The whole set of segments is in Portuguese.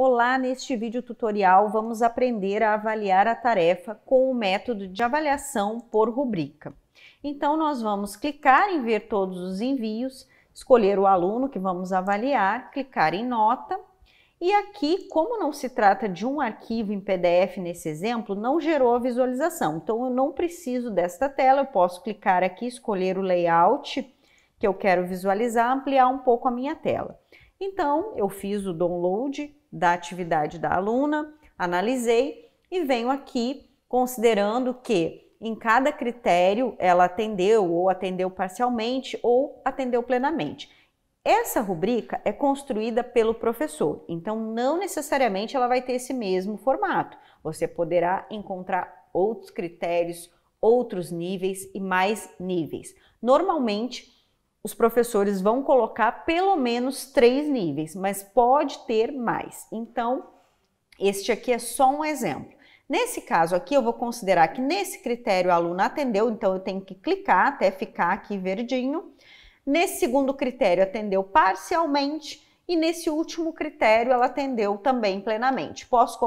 Olá, neste vídeo tutorial vamos aprender a avaliar a tarefa com o método de avaliação por rubrica. Então nós vamos clicar em ver todos os envios, escolher o aluno que vamos avaliar, clicar em nota e aqui, como não se trata de um arquivo em PDF nesse exemplo, não gerou a visualização. Então eu não preciso desta tela, eu posso clicar aqui, escolher o layout que eu quero visualizar, ampliar um pouco a minha tela. Então, eu fiz o download da atividade da aluna, analisei e venho aqui considerando que em cada critério ela atendeu ou atendeu parcialmente ou atendeu plenamente. Essa rubrica é construída pelo professor, então não necessariamente ela vai ter esse mesmo formato. Você poderá encontrar outros critérios, outros níveis e mais níveis. Normalmente, os professores vão colocar pelo menos três níveis, mas pode ter mais. Então, este aqui é só um exemplo. Nesse caso aqui, eu vou considerar que nesse critério o aluno atendeu, então eu tenho que clicar até ficar aqui verdinho. Nesse segundo critério, atendeu parcialmente. E nesse último critério, ela atendeu também plenamente. Posso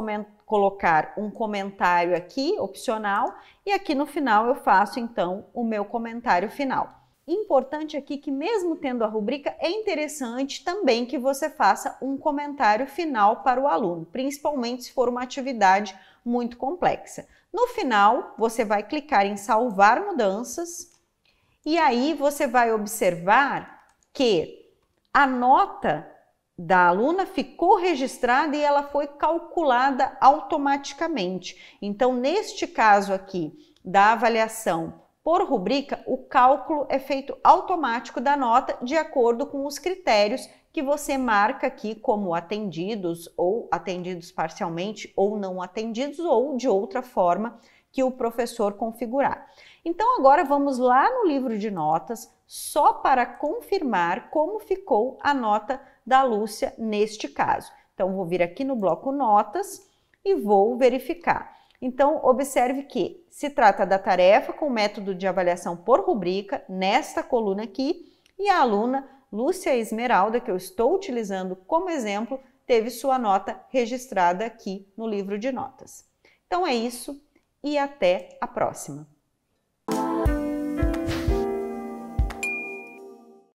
colocar um comentário aqui, opcional, e aqui no final eu faço então o meu comentário final importante aqui que, mesmo tendo a rubrica, é interessante também que você faça um comentário final para o aluno, principalmente se for uma atividade muito complexa. No final, você vai clicar em salvar mudanças e aí você vai observar que a nota da aluna ficou registrada e ela foi calculada automaticamente. Então, neste caso aqui da avaliação por rubrica, o cálculo é feito automático da nota de acordo com os critérios que você marca aqui como atendidos ou atendidos parcialmente ou não atendidos ou de outra forma que o professor configurar. Então agora vamos lá no livro de notas só para confirmar como ficou a nota da Lúcia neste caso. Então vou vir aqui no bloco notas e vou verificar. Então observe que se trata da tarefa com método de avaliação por rubrica, nesta coluna aqui, e a aluna Lúcia Esmeralda, que eu estou utilizando como exemplo, teve sua nota registrada aqui no livro de notas. Então é isso e até a próxima!